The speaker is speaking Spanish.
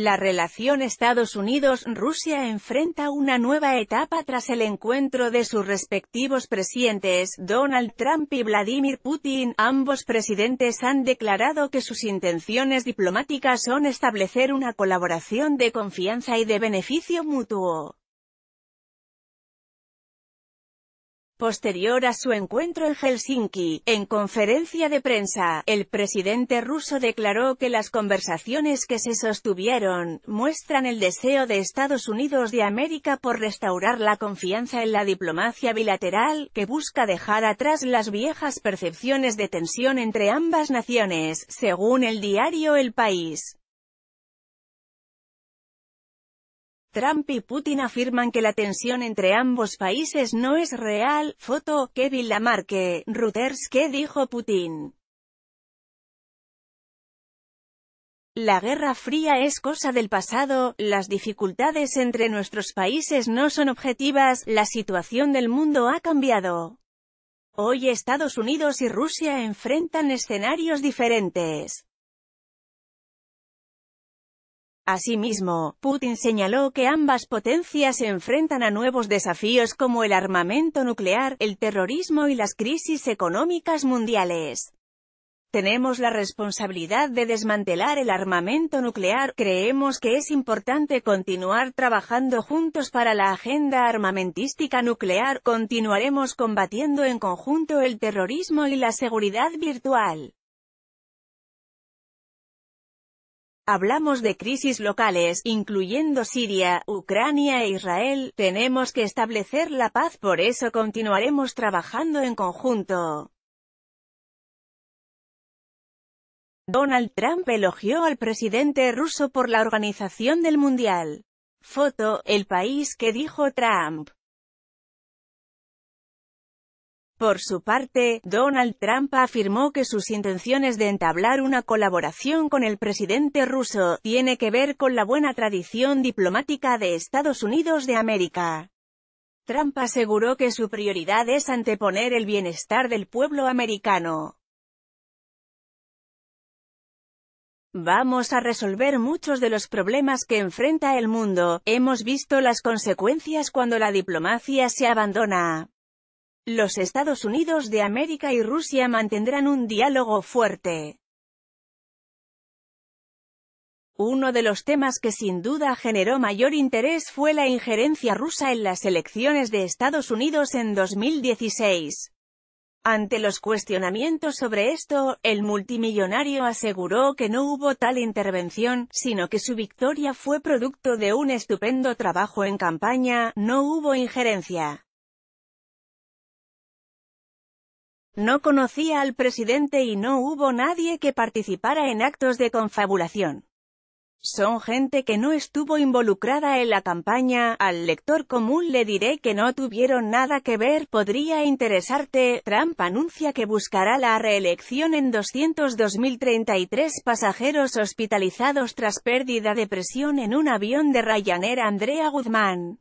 La relación Estados Unidos-Rusia enfrenta una nueva etapa tras el encuentro de sus respectivos presidentes, Donald Trump y Vladimir Putin. Ambos presidentes han declarado que sus intenciones diplomáticas son establecer una colaboración de confianza y de beneficio mutuo. Posterior a su encuentro en Helsinki, en conferencia de prensa, el presidente ruso declaró que las conversaciones que se sostuvieron, muestran el deseo de Estados Unidos de América por restaurar la confianza en la diplomacia bilateral, que busca dejar atrás las viejas percepciones de tensión entre ambas naciones, según el diario El País. Trump y Putin afirman que la tensión entre ambos países no es real, foto, Kevin Lamarque, Reuters, ¿qué dijo Putin? La Guerra Fría es cosa del pasado, las dificultades entre nuestros países no son objetivas, la situación del mundo ha cambiado. Hoy Estados Unidos y Rusia enfrentan escenarios diferentes. Asimismo, Putin señaló que ambas potencias se enfrentan a nuevos desafíos como el armamento nuclear, el terrorismo y las crisis económicas mundiales. Tenemos la responsabilidad de desmantelar el armamento nuclear, creemos que es importante continuar trabajando juntos para la agenda armamentística nuclear, continuaremos combatiendo en conjunto el terrorismo y la seguridad virtual. Hablamos de crisis locales, incluyendo Siria, Ucrania e Israel, tenemos que establecer la paz, por eso continuaremos trabajando en conjunto. Donald Trump elogió al presidente ruso por la organización del Mundial. Foto, el país que dijo Trump. Por su parte, Donald Trump afirmó que sus intenciones de entablar una colaboración con el presidente ruso, tiene que ver con la buena tradición diplomática de Estados Unidos de América. Trump aseguró que su prioridad es anteponer el bienestar del pueblo americano. Vamos a resolver muchos de los problemas que enfrenta el mundo, hemos visto las consecuencias cuando la diplomacia se abandona. Los Estados Unidos de América y Rusia mantendrán un diálogo fuerte. Uno de los temas que sin duda generó mayor interés fue la injerencia rusa en las elecciones de Estados Unidos en 2016. Ante los cuestionamientos sobre esto, el multimillonario aseguró que no hubo tal intervención, sino que su victoria fue producto de un estupendo trabajo en campaña, no hubo injerencia. No conocía al presidente y no hubo nadie que participara en actos de confabulación. Son gente que no estuvo involucrada en la campaña, al lector común le diré que no tuvieron nada que ver, podría interesarte, Trump anuncia que buscará la reelección en 200 pasajeros hospitalizados tras pérdida de presión en un avión de Ryanair Andrea Guzmán.